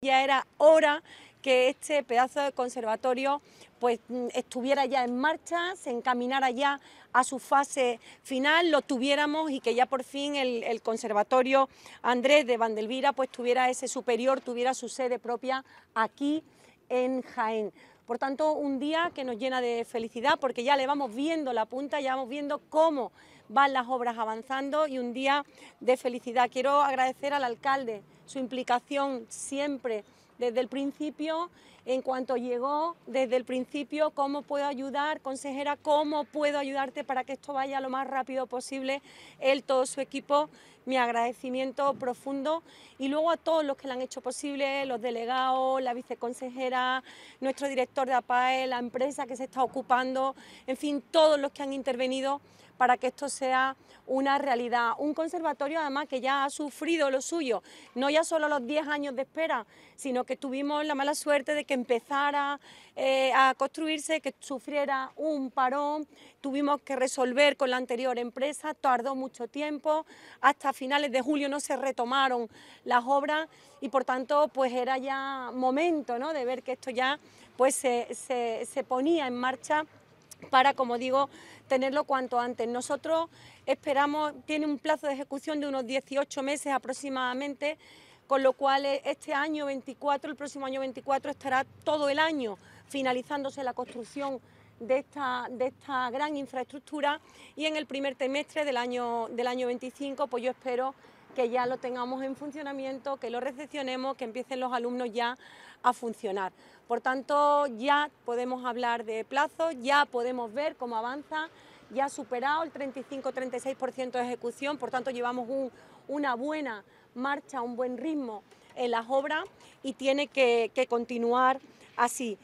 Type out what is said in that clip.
Ya era hora que este pedazo de conservatorio pues mm, estuviera ya en marcha, se encaminara ya a su fase final, lo tuviéramos y que ya por fin el, conservatorio Andrés de Vandelvira pues tuviera ese superior, tuviera su sede propia aquí en Jaén. Por tanto, un día que nos llena de felicidad porque ya le vamos viendo la punta, ya vamos viendo cómo van las obras avanzando y un día de felicidad. Quiero agradecer al alcalde su implicación siempre desde el principio, en cuanto llegó, desde el principio, cómo puedo ayudar, consejera, cómo puedo ayudarte para que esto vaya lo más rápido posible. Él, todo su equipo, mi agradecimiento profundo y luego a todos los que lo han hecho posible, los delegados, la viceconsejera, nuestro director de APAE, la empresa que se está ocupando, en fin, todos los que han intervenido para que esto sea una realidad. Un conservatorio además que ya ha sufrido lo suyo, no ya solo los 10 años de espera, sino que tuvimos la mala suerte de que empezara eh, a construirse, que sufriera un parón, tuvimos que resolver con la anterior empresa, tardó mucho tiempo, hasta finales de julio no se retomaron las obras y por tanto pues era ya momento de ver que esto ya pues se, se ponía en marcha para, como digo, tenerlo cuanto antes. Nosotros esperamos, tiene un plazo de ejecución de unos 18 meses aproximadamente, con lo cual eh, este año 24, el próximo año 24, estará todo el año finalizándose la construcción de esta, de esta gran infraestructura y en el primer trimestre del año, del año 25, pues yo espero que ya lo tengamos en funcionamiento, que lo recepcionemos, que empiecen los alumnos ya a funcionar. Por tanto, ya podemos hablar de plazos, ya podemos ver cómo avanza, ya ha superado el 35-36% de ejecución, por tanto llevamos una buena marcha, un buen ritmo en las obras y tiene que continuar así.